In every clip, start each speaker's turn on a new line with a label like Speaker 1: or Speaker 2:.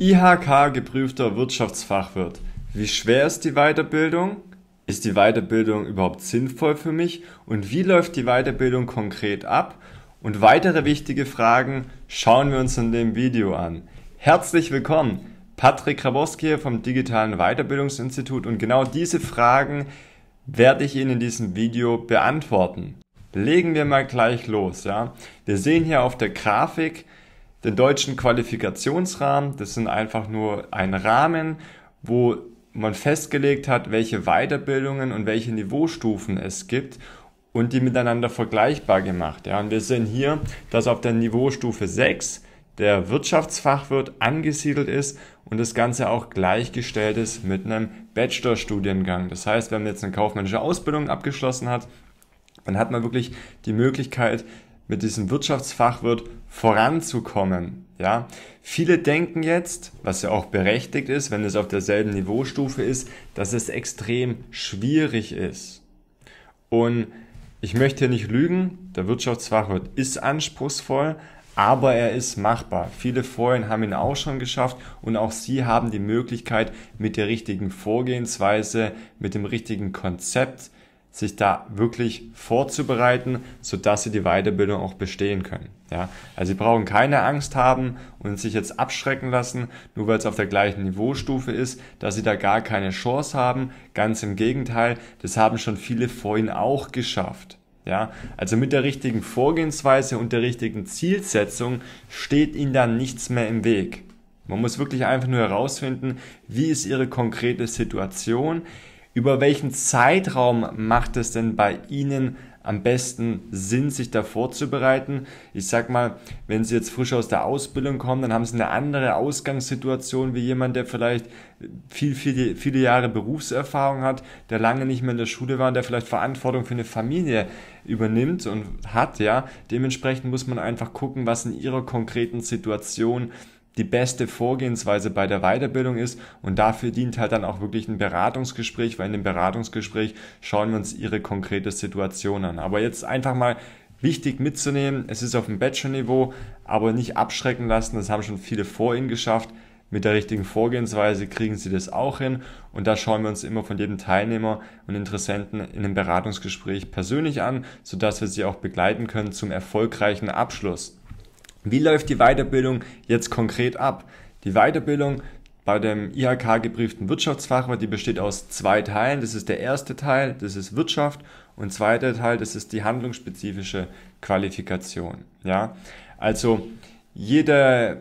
Speaker 1: IHK geprüfter Wirtschaftsfachwirt. Wie schwer ist die Weiterbildung? Ist die Weiterbildung überhaupt sinnvoll für mich? Und wie läuft die Weiterbildung konkret ab? Und weitere wichtige Fragen schauen wir uns in dem Video an. Herzlich willkommen, Patrick Krabowski vom Digitalen Weiterbildungsinstitut und genau diese Fragen werde ich Ihnen in diesem Video beantworten. Legen wir mal gleich los, ja. Wir sehen hier auf der Grafik, den deutschen Qualifikationsrahmen. Das sind einfach nur ein Rahmen, wo man festgelegt hat, welche Weiterbildungen und welche Niveaustufen es gibt und die miteinander vergleichbar gemacht. Ja, und wir sehen hier, dass auf der Niveaustufe 6 der Wirtschaftsfachwirt angesiedelt ist und das Ganze auch gleichgestellt ist mit einem Bachelorstudiengang. Das heißt, wenn man jetzt eine kaufmännische Ausbildung abgeschlossen hat, dann hat man wirklich die Möglichkeit, mit diesem Wirtschaftsfachwirt voranzukommen. Ja, viele denken jetzt, was ja auch berechtigt ist, wenn es auf derselben Niveaustufe ist, dass es extrem schwierig ist. Und ich möchte hier nicht lügen, der Wirtschaftsfachwirt ist anspruchsvoll, aber er ist machbar. Viele vorhin haben ihn auch schon geschafft und auch sie haben die Möglichkeit, mit der richtigen Vorgehensweise, mit dem richtigen Konzept, sich da wirklich vorzubereiten, so dass sie die Weiterbildung auch bestehen können. Ja, also sie brauchen keine Angst haben und sich jetzt abschrecken lassen, nur weil es auf der gleichen Niveaustufe ist, dass sie da gar keine Chance haben. Ganz im Gegenteil, das haben schon viele vorhin auch geschafft. Ja, also mit der richtigen Vorgehensweise und der richtigen Zielsetzung steht ihnen dann nichts mehr im Weg. Man muss wirklich einfach nur herausfinden, wie ist ihre konkrete Situation, über welchen Zeitraum macht es denn bei Ihnen am besten Sinn, sich da vorzubereiten. Ich sag mal, wenn Sie jetzt frisch aus der Ausbildung kommen, dann haben Sie eine andere Ausgangssituation wie jemand, der vielleicht viel, viele, viele Jahre Berufserfahrung hat, der lange nicht mehr in der Schule war, der vielleicht Verantwortung für eine Familie übernimmt und hat, ja. Dementsprechend muss man einfach gucken, was in Ihrer konkreten Situation die beste Vorgehensweise bei der Weiterbildung ist. Und dafür dient halt dann auch wirklich ein Beratungsgespräch, weil in dem Beratungsgespräch schauen wir uns ihre konkrete Situation an. Aber jetzt einfach mal wichtig mitzunehmen, es ist auf dem Bachelor-Niveau, aber nicht abschrecken lassen, das haben schon viele vor ihnen geschafft. Mit der richtigen Vorgehensweise kriegen sie das auch hin und da schauen wir uns immer von jedem Teilnehmer und Interessenten in einem Beratungsgespräch persönlich an, sodass wir sie auch begleiten können zum erfolgreichen Abschluss. Wie läuft die Weiterbildung jetzt konkret ab? Die Weiterbildung bei dem IHK geprüften Wirtschaftsfachwirt, die besteht aus zwei Teilen. Das ist der erste Teil, das ist Wirtschaft und zweiter Teil, das ist die handlungsspezifische Qualifikation. Ja, also jeder,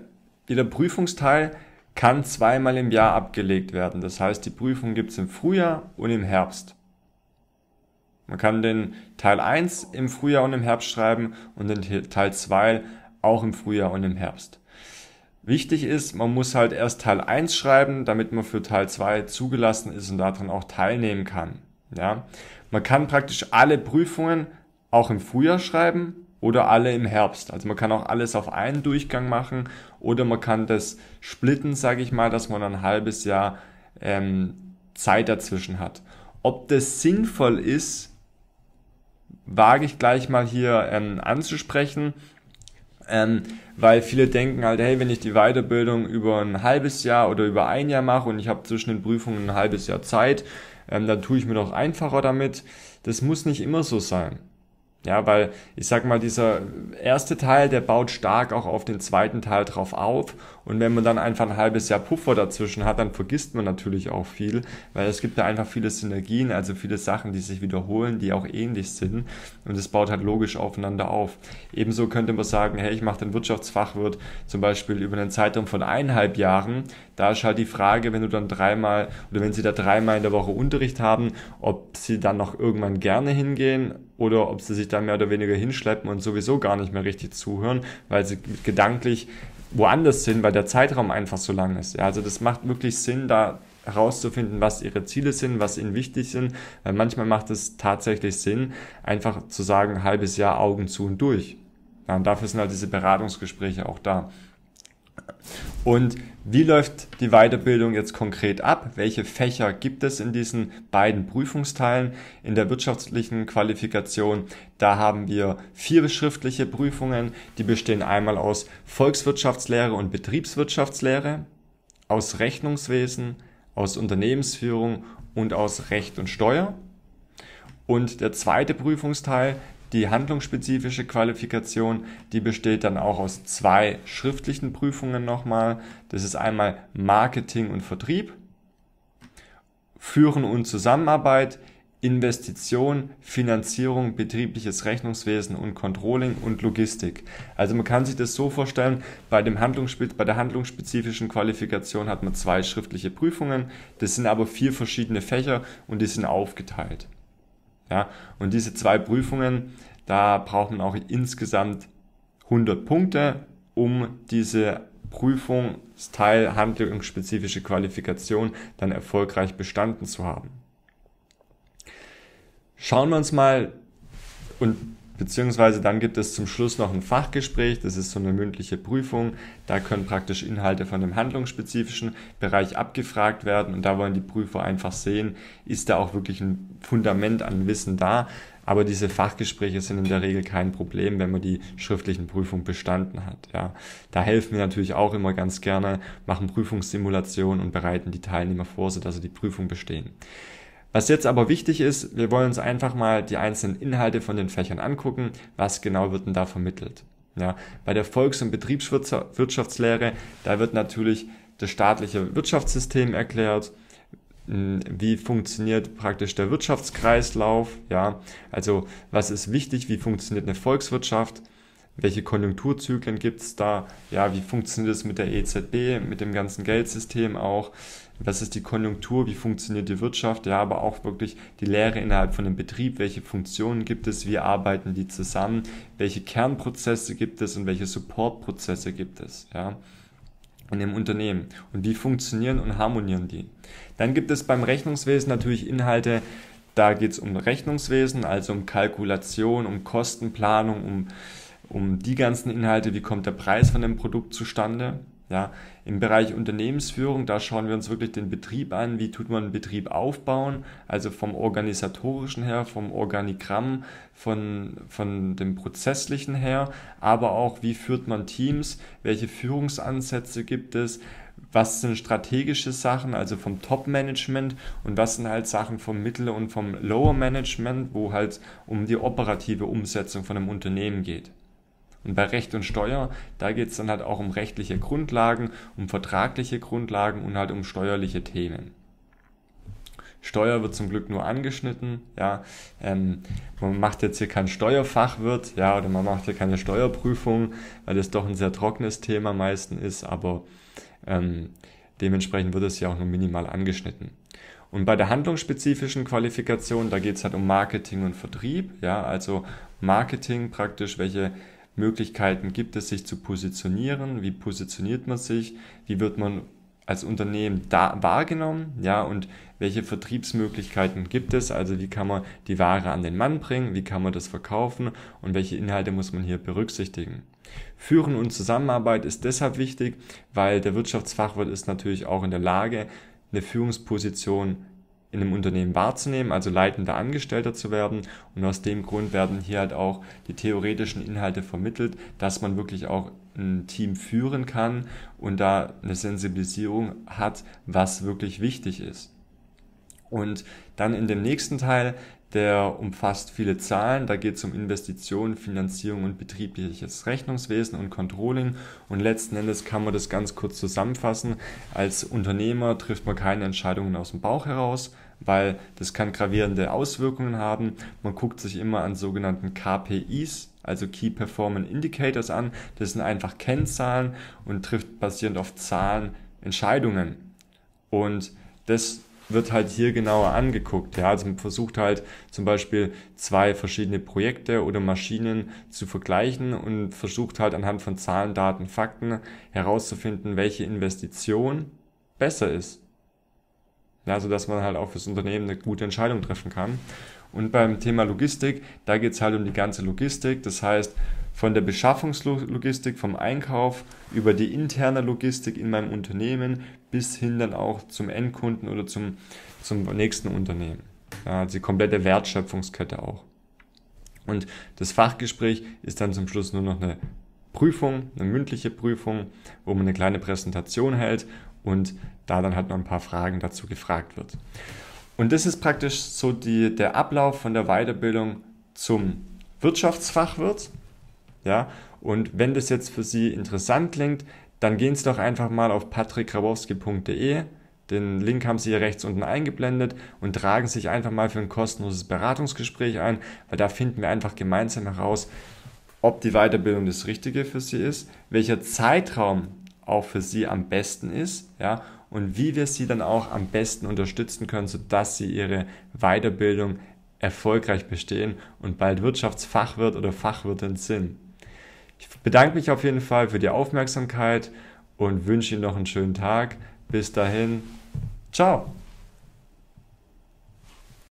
Speaker 1: jeder Prüfungsteil kann zweimal im Jahr abgelegt werden. Das heißt, die Prüfung gibt es im Frühjahr und im Herbst. Man kann den Teil 1 im Frühjahr und im Herbst schreiben und den Teil 2 auch im Frühjahr und im Herbst. Wichtig ist, man muss halt erst Teil 1 schreiben, damit man für Teil 2 zugelassen ist und daran auch teilnehmen kann. Ja? Man kann praktisch alle Prüfungen auch im Frühjahr schreiben oder alle im Herbst. Also man kann auch alles auf einen Durchgang machen oder man kann das splitten, sage ich mal, dass man ein halbes Jahr ähm, Zeit dazwischen hat. Ob das sinnvoll ist, wage ich gleich mal hier ähm, anzusprechen. Ähm, weil viele denken halt, hey, wenn ich die Weiterbildung über ein halbes Jahr oder über ein Jahr mache und ich habe zwischen den Prüfungen ein halbes Jahr Zeit, ähm, dann tue ich mir doch einfacher damit. Das muss nicht immer so sein. Ja, weil ich sag mal, dieser erste Teil, der baut stark auch auf den zweiten Teil drauf auf und wenn man dann einfach ein halbes Jahr Puffer dazwischen hat, dann vergisst man natürlich auch viel, weil es gibt da einfach viele Synergien, also viele Sachen, die sich wiederholen, die auch ähnlich sind. Und es baut halt logisch aufeinander auf. Ebenso könnte man sagen, hey, ich mache den Wirtschaftsfachwirt zum Beispiel über einen Zeitraum von eineinhalb Jahren. Da ist halt die Frage, wenn du dann dreimal oder wenn sie da dreimal in der Woche Unterricht haben, ob sie dann noch irgendwann gerne hingehen oder ob sie sich dann mehr oder weniger hinschleppen und sowieso gar nicht mehr richtig zuhören, weil sie gedanklich woanders hin, weil der Zeitraum einfach so lang ist. Ja, also das macht wirklich Sinn, da herauszufinden, was ihre Ziele sind, was ihnen wichtig sind, weil manchmal macht es tatsächlich Sinn, einfach zu sagen, halbes Jahr Augen zu und durch. Ja, und dafür sind halt diese Beratungsgespräche auch da. Und wie läuft die Weiterbildung jetzt konkret ab? Welche Fächer gibt es in diesen beiden Prüfungsteilen? In der wirtschaftlichen Qualifikation, da haben wir vier schriftliche Prüfungen, die bestehen einmal aus Volkswirtschaftslehre und Betriebswirtschaftslehre, aus Rechnungswesen, aus Unternehmensführung und aus Recht und Steuer. Und der zweite Prüfungsteil, die handlungsspezifische Qualifikation, die besteht dann auch aus zwei schriftlichen Prüfungen nochmal. Das ist einmal Marketing und Vertrieb, Führen und Zusammenarbeit, Investition, Finanzierung, betriebliches Rechnungswesen und Controlling und Logistik. Also man kann sich das so vorstellen, bei, dem Handlungsspez bei der handlungsspezifischen Qualifikation hat man zwei schriftliche Prüfungen, das sind aber vier verschiedene Fächer und die sind aufgeteilt. Ja, und diese zwei Prüfungen, da braucht man auch insgesamt 100 Punkte, um diese Prüfungsteil handlungsspezifische Qualifikation dann erfolgreich bestanden zu haben. Schauen wir uns mal und Beziehungsweise dann gibt es zum Schluss noch ein Fachgespräch, das ist so eine mündliche Prüfung. Da können praktisch Inhalte von dem handlungsspezifischen Bereich abgefragt werden und da wollen die Prüfer einfach sehen, ist da auch wirklich ein Fundament an Wissen da. Aber diese Fachgespräche sind in der Regel kein Problem, wenn man die schriftlichen Prüfungen bestanden hat. Ja, da helfen wir natürlich auch immer ganz gerne, machen Prüfungssimulationen und bereiten die Teilnehmer vor, sodass sie die Prüfung bestehen. Was jetzt aber wichtig ist, wir wollen uns einfach mal die einzelnen Inhalte von den Fächern angucken. Was genau wird denn da vermittelt? Ja, bei der Volks- und Betriebswirtschaftslehre, da wird natürlich das staatliche Wirtschaftssystem erklärt, hm, wie funktioniert praktisch der Wirtschaftskreislauf, ja, also was ist wichtig, wie funktioniert eine Volkswirtschaft, welche Konjunkturzyklen gibt es da, ja, wie funktioniert es mit der EZB, mit dem ganzen Geldsystem auch, was ist die Konjunktur, wie funktioniert die Wirtschaft, ja, aber auch wirklich die Lehre innerhalb von dem Betrieb, welche Funktionen gibt es, wie arbeiten die zusammen, welche Kernprozesse gibt es und welche Supportprozesse gibt es, ja in dem Unternehmen und wie funktionieren und harmonieren die. Dann gibt es beim Rechnungswesen natürlich Inhalte, da geht es um Rechnungswesen, also um Kalkulation, um Kostenplanung, um um die ganzen Inhalte, wie kommt der Preis von dem Produkt zustande. Ja, Im Bereich Unternehmensführung, da schauen wir uns wirklich den Betrieb an, wie tut man einen Betrieb aufbauen, also vom organisatorischen her, vom Organigramm, von, von dem prozesslichen her, aber auch wie führt man Teams, welche Führungsansätze gibt es, was sind strategische Sachen, also vom Top-Management und was sind halt Sachen vom Mittel- und vom Lower-Management, wo halt um die operative Umsetzung von einem Unternehmen geht. Und bei Recht und Steuer, da geht es dann halt auch um rechtliche Grundlagen, um vertragliche Grundlagen und halt um steuerliche Themen. Steuer wird zum Glück nur angeschnitten, ja. Ähm, man macht jetzt hier kein Steuerfachwirt, ja, oder man macht hier keine Steuerprüfung, weil das doch ein sehr trockenes Thema meistens ist, aber ähm, dementsprechend wird es ja auch nur minimal angeschnitten. Und bei der handlungsspezifischen Qualifikation, da geht es halt um Marketing und Vertrieb, ja, also Marketing praktisch, welche Möglichkeiten gibt es, sich zu positionieren, wie positioniert man sich, wie wird man als Unternehmen da wahrgenommen, ja, und welche Vertriebsmöglichkeiten gibt es, also wie kann man die Ware an den Mann bringen, wie kann man das verkaufen und welche Inhalte muss man hier berücksichtigen. Führen und Zusammenarbeit ist deshalb wichtig, weil der Wirtschaftsfachwirt ist natürlich auch in der Lage, eine Führungsposition in einem Unternehmen wahrzunehmen, also leitender Angestellter zu werden. Und aus dem Grund werden hier halt auch die theoretischen Inhalte vermittelt, dass man wirklich auch ein Team führen kann und da eine Sensibilisierung hat, was wirklich wichtig ist. Und dann in dem nächsten Teil, der umfasst viele Zahlen. Da geht es um Investitionen, Finanzierung und betriebliches Rechnungswesen und Controlling. Und letzten Endes kann man das ganz kurz zusammenfassen. Als Unternehmer trifft man keine Entscheidungen aus dem Bauch heraus, weil das kann gravierende Auswirkungen haben. Man guckt sich immer an sogenannten KPIs, also Key Performance Indicators an. Das sind einfach Kennzahlen und trifft basierend auf Zahlen Entscheidungen. Und das wird halt hier genauer angeguckt. Ja, also man versucht halt zum Beispiel zwei verschiedene Projekte oder Maschinen zu vergleichen und versucht halt anhand von Zahlen, Daten, Fakten herauszufinden, welche Investition besser ist. Ja, so dass man halt auch fürs Unternehmen eine gute Entscheidung treffen kann. Und beim Thema Logistik, da geht es halt um die ganze Logistik. Das heißt, von der Beschaffungslogistik, vom Einkauf über die interne Logistik in meinem Unternehmen bis hin dann auch zum Endkunden oder zum, zum nächsten Unternehmen. Ja, also die komplette Wertschöpfungskette auch. Und das Fachgespräch ist dann zum Schluss nur noch eine Prüfung, eine mündliche Prüfung, wo man eine kleine Präsentation hält und da dann halt noch ein paar Fragen dazu gefragt wird. Und das ist praktisch so die, der Ablauf von der Weiterbildung zum Wirtschaftsfachwirt. Ja? Und wenn das jetzt für Sie interessant klingt, dann gehen Sie doch einfach mal auf patrickgrabowski.de. Den Link haben Sie hier rechts unten eingeblendet und tragen sich einfach mal für ein kostenloses Beratungsgespräch ein, weil da finden wir einfach gemeinsam heraus, ob die Weiterbildung das Richtige für Sie ist, welcher Zeitraum auch für Sie am besten ist, ja, und wie wir Sie dann auch am besten unterstützen können, sodass Sie Ihre Weiterbildung erfolgreich bestehen und bald Wirtschaftsfachwirt oder Fachwirtin sind. Ich bedanke mich auf jeden Fall für die Aufmerksamkeit und wünsche Ihnen noch einen schönen Tag. Bis dahin, ciao.